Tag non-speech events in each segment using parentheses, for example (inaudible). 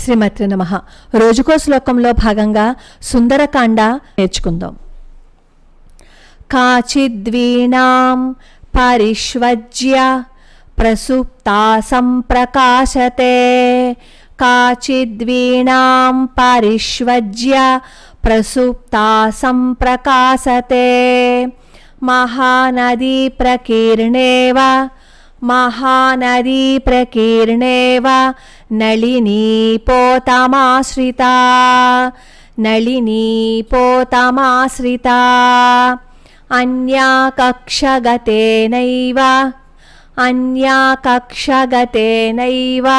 శ్రీమతి నమ రోజుకో శ్లోకంలో భాగంగా సుందరకాండ నేర్చుకుందాం కాచిద్వీణాం పరిష్వజ్య ప్రసుప్తా సంప్రకాశతే కాచిద్వీణాం పరిష్వజ్య ప్రసుప్తా సంప్రకాశతే మహానదీ ప్రకీర్ణేవ महानदी वा नलिनी पोतमाश्रिता नलिनी पोतमाश्रिता अन्या कक्षगतेनैव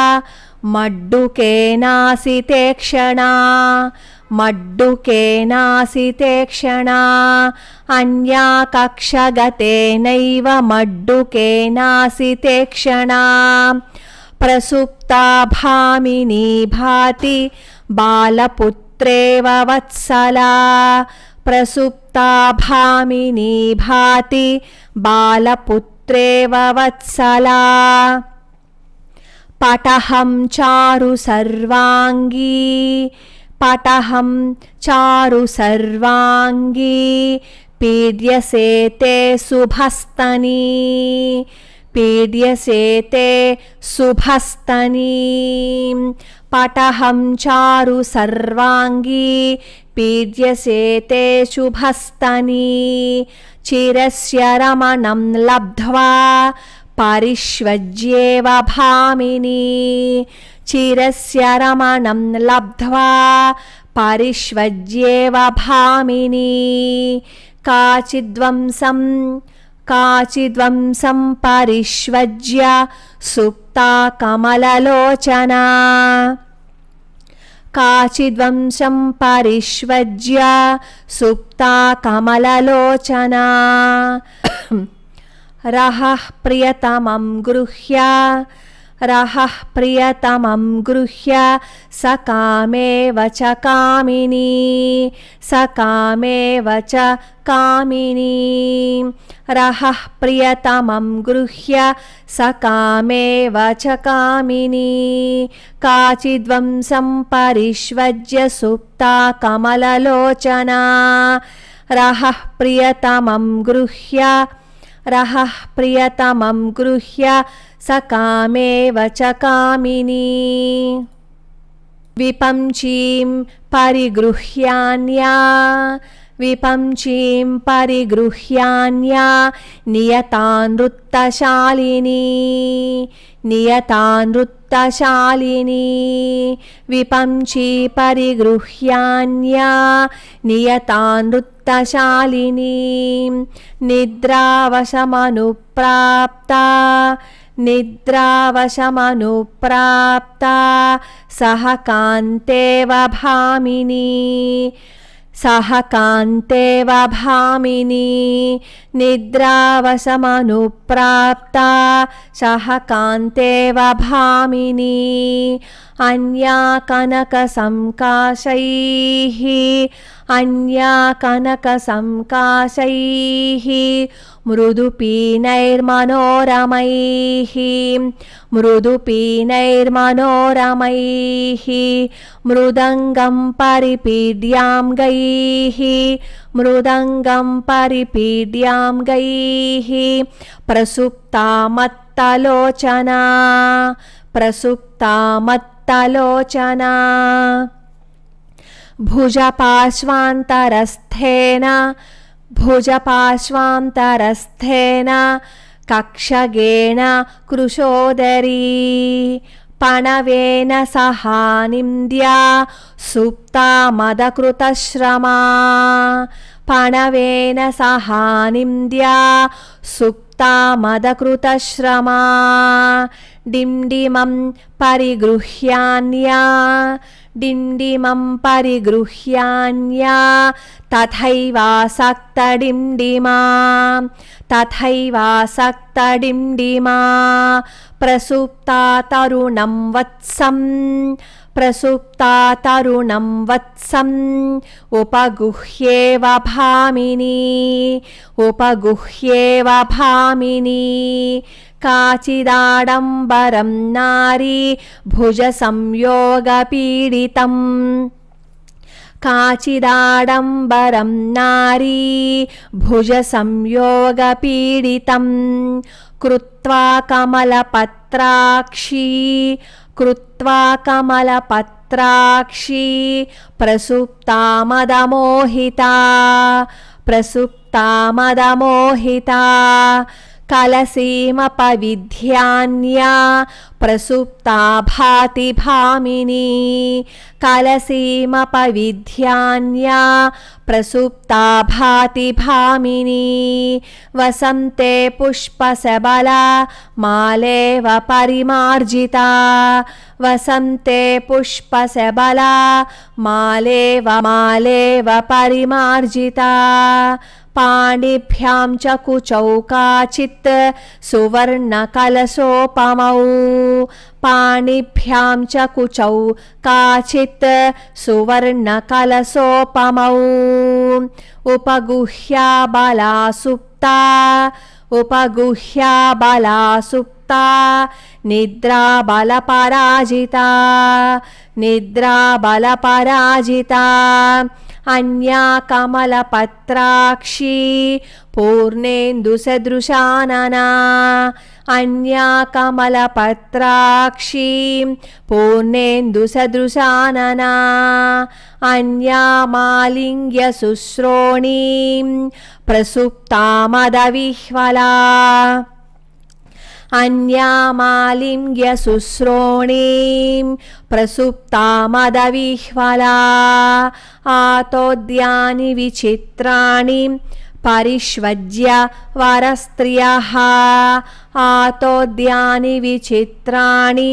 मड्डुकेनासितेक्षणा क्षणा अन्या कक्षगतेनैव प्रसुप्ता भामिनी भाति बालपुत्रेव वत्सला भामिनी भाति बालपुत्रेव वत्सला पटहं चारु सर्वाङ्गी पटहं चारु ते पीड्यसेते पीड्यसे पीड्यसेते शुभस्तनी पटहं चारु सर्वाङ्गी पीड्यसेते शुभस्तनी चिरस्य रमणं लब्ध्वा परिष्वज्येव भामिनी चिरस्य रमणं लब्ध्वा परिष्वज्येव भामिनी काचिद्वंसं काचिद्वंसं परिष्वज्य सुप्ता कमललोचना काचिद्वंशं परिष्वज्य सुप्ता कमललोचना (coughs) रहः प्रियतमं गृह्या रहः प्रियतमं गृह्य सकामे च कामिनी रहः प्रियतमं गृह्य काचिद्वं वचकामिनी सुप्ता कमललोचना रहः प्रियतमं गृह्य प्रियतमं गृह्य स कामेव च कामिनी विपञ्चीं परिगृह्याण्या विपञ्चीं परिगृह्याण्या नियता नृत्तशालिनी नियता नृत्तशालिनी विपञ्ची परिगृह्याण्या नियता निद्रावशमनुप्राप्ता निद्रावशमनुप्राप्ता सह कान्तेव भामिनी कान्तेव भामिनी निद्रावसमनुप्राप्ता कान्तेव भामिनी अन्या कनकसङ्काशैः अन्या कनकसङ्काशैः मृदुपीनैर्मनोरमैः मृदुपीनैर्मनोरमैः मृदङ्गं परिपीड्यां गैः मृदङ्गं परिपीड्यां गैः प्रसुप्ता मत्तलोचना प्रसुप्ता लोचना भुजपार्श्वान्तरस्थेन भुजपार्श्वान्तरस्थेन कक्षगेण कृशोदरी पणवेन सहानिन्द्या सुप्ता मदकृतश्रमा पणवेन सहानिन्द्या सुप्ता मदकृतश्रमा डिण्डिमं परिगृह्यान्या डिण्डिमं परिगृह्याण्या तथैव सक्तडिण्डिमा तथैव सक्तडिण्डिमा प्रसुप्ता तरुणं वत्सम् प्रसुप्ता तरुणं वत्सम् उपगुह्येवभामिनी उपगुह्येव भामिनी काचिदाडम्बरं नारी भुजसंयोगपीडितम् काचिदाडम्बरं नारी भुजसंयोगपीडितम् कृत्वा कमलपत्राक्षी कृत्वा कमलपत्राक्षी प्रसुप्ता मदमोहिता प्रसुप्ता मदमोहिता कलसीमपविध्यान्या प्रसुप्ता भाति भामिनी कलसीमपविध्यान्या प्रसुप्ता भाति भामिनी वसन्ते पुष्पसबला मालेव परिमार्जिता वसन्ते पुष्पसबला मालेव मालेव परिमार्जिता पाणिभ्यां च कुचौ काचित् सुवर्णकलशोपमौ पाणिभ्यां च कुचौ काचित् सुवर्णकलसोपमौ उपगुह्या सुप्ता उपगुह्या बलासुप्ता निद्राबलपराजिता निद्राबलपराजिता अन्या कमलपत्राक्षी पूर्णेन्दुसदृशानना अन्या कमलपत्राक्षी पूर्णेन्दुसदृशानना अन्या मालिङ्ग्यशुश्रोणीं प्रसुप्ता मदविह्वला अन्यामालिङ्ग्यशुश्रोणीं प्रसुप्ता मदविह्वला आतोद्यानि विचित्राणि वरस्त्रियः आतोद्यानि विचित्राणि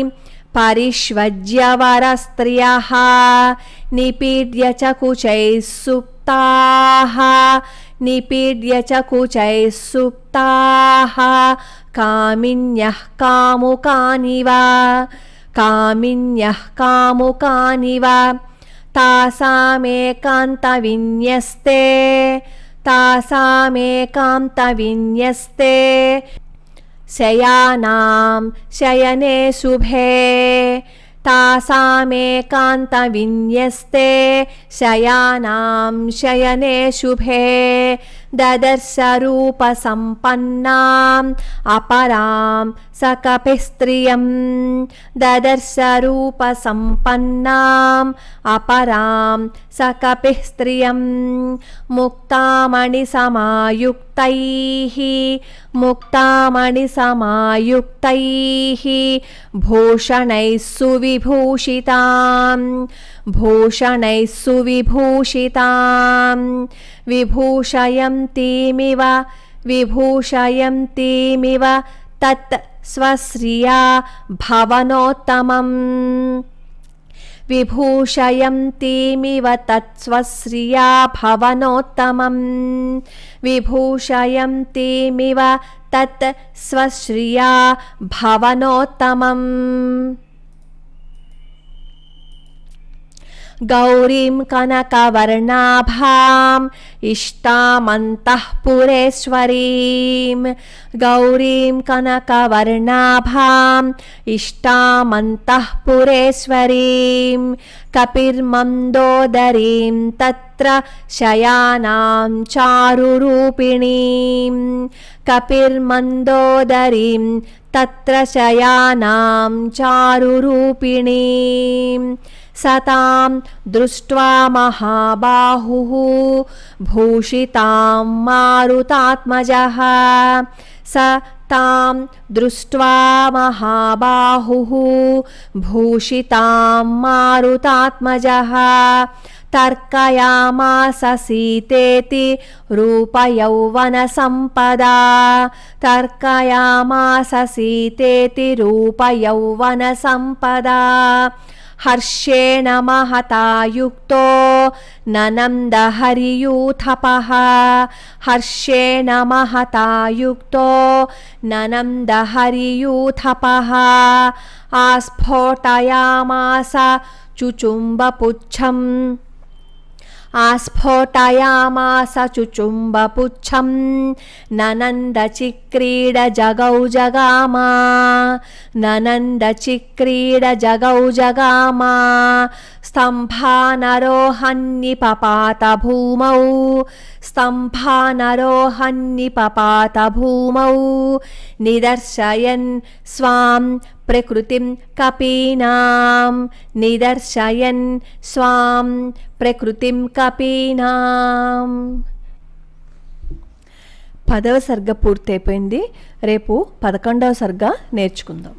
वरस्त्रियः निपीड्य च कुचैस् निपीड्य च कुचैः सुप्ताः कामिन्यः कामुकानि वा कामिन्यः कामुकानि वा तासामेकान्तविन्यस्ते विन्यस्ते, शयानां शयने शुभे तासामेकान्तविन्यस्ते शयानां शयने शुभे ददर्शरूपसम्पन्नाम् अपरां सकपिस्त्रियम् ददर्शरूपसम्पन्नाम् अपरां सकपिस्त्रियम् मुक्तामणिसमायुक्त मुक्तैः मुक्तामणिसमायुक्तैः भूषणैः सुविभूषिताम् भूषणैः सुविभूषिताम् विभूषयन्तीमिव विभूषयन्तीमिव तत् स्वश्रिया भवनोत्तमम् विभूषयन्तीमिव तत्स्वश्रिया भवनोत्तमम् विभूषयन्तीमिव तत् स्वश्रिया भवनोत्तमम् गौरीं कनकवर्णाभाम् इष्टामन्तःपुरेश्वरीं गौरीं कनकवर्णाभा इष्टामन्तःपुरेश्वरीं कपिर्मन्दोदरीं तत्र शयानां चारुरूपिणीं कपिर्मन्दोदरीं तत्र शयानां चारुरूपिणी स तां दृष्ट्वा महाबाहुः भूषितां मारुतात्मजः स तां दृष्ट्वा महाबाहुः भूषितां मारुतात्मजः सीतेति रूपयौवनसम्पदा सीतेति रूपयौवनसम्पदा हर्षेण महता युक्तो ननं हरियूथपः हर्षेण महता युक्तो ननं हरियूथपः आस्फोटयामास चुचुम्बपुच्छम् आस्फोटयामासचुचुम्बपुच्छम् ननन्दचिक्रीड जगौ जगामा ननन्दचिक्रीड जगौ जगामा स्तम्भा नरो भूमौ स्तम्भा नरो भूमौ निदर्शयन् स्वाम् ప్రకృతిం కపీనా నిదర్శయన్ స్వాం ప్రకృతిం కపీనా పదవ సర్గ పూర్తయిపోయింది రేపు పదకొండవ సర్గ నేర్చుకుందాం